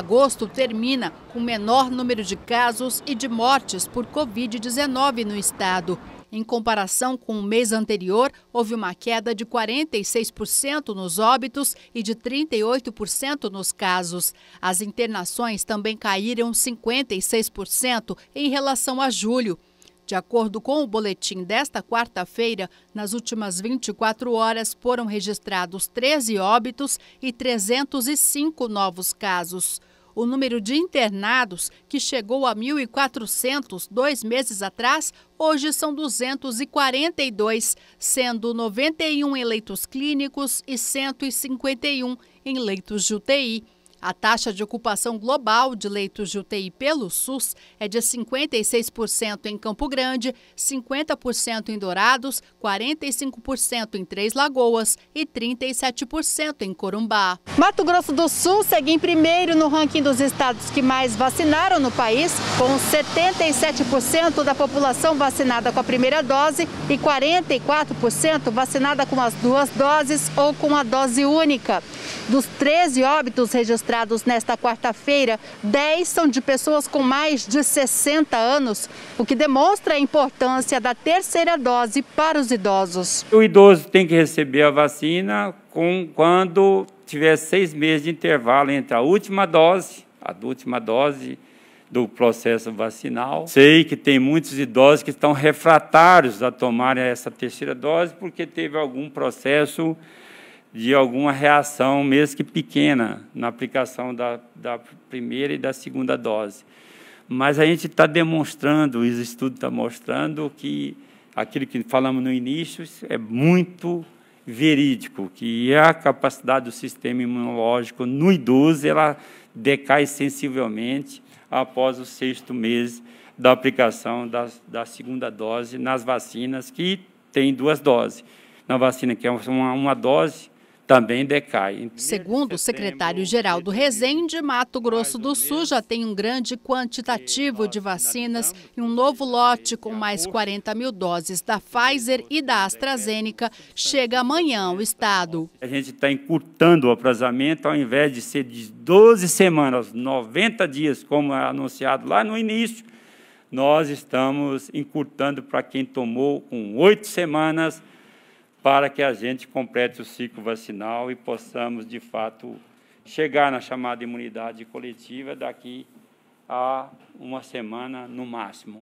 Agosto termina com menor número de casos e de mortes por Covid-19 no estado. Em comparação com o mês anterior, houve uma queda de 46% nos óbitos e de 38% nos casos. As internações também caíram 56% em relação a julho. De acordo com o boletim desta quarta-feira, nas últimas 24 horas foram registrados 13 óbitos e 305 novos casos. O número de internados, que chegou a 1.400 dois meses atrás, hoje são 242, sendo 91 em leitos clínicos e 151 em leitos de UTI. A taxa de ocupação global de leitos de UTI pelo SUS é de 56% em Campo Grande, 50% em Dourados, 45% em Três Lagoas e 37% em Corumbá. Mato Grosso do Sul segue em primeiro no ranking dos estados que mais vacinaram no país, com 77% da população vacinada com a primeira dose e 44% vacinada com as duas doses ou com a dose única. Dos 13 óbitos registrados, registrados nesta quarta-feira, 10 são de pessoas com mais de 60 anos, o que demonstra a importância da terceira dose para os idosos. O idoso tem que receber a vacina com, quando tiver seis meses de intervalo entre a última dose, a última dose do processo vacinal. Sei que tem muitos idosos que estão refratários a tomar essa terceira dose porque teve algum processo de alguma reação, mesmo que pequena, na aplicação da, da primeira e da segunda dose. Mas a gente está demonstrando, o estudo está mostrando que aquilo que falamos no início é muito verídico, que a capacidade do sistema imunológico no idoso ela decai sensivelmente após o sexto mês da aplicação da, da segunda dose nas vacinas que têm duas doses. Na vacina que é uma, uma dose, também decai. Segundo o secretário-geral do Resende, Mato Grosso do Sul já tem um grande quantitativo de vacinas e um novo lote com mais 40 mil doses da Pfizer e da AstraZeneca chega amanhã ao estado. A gente está encurtando o aprazamento, ao invés de ser de 12 semanas, 90 dias, como é anunciado lá no início, nós estamos encurtando para quem tomou com oito semanas, para que a gente complete o ciclo vacinal e possamos, de fato, chegar na chamada imunidade coletiva daqui a uma semana no máximo.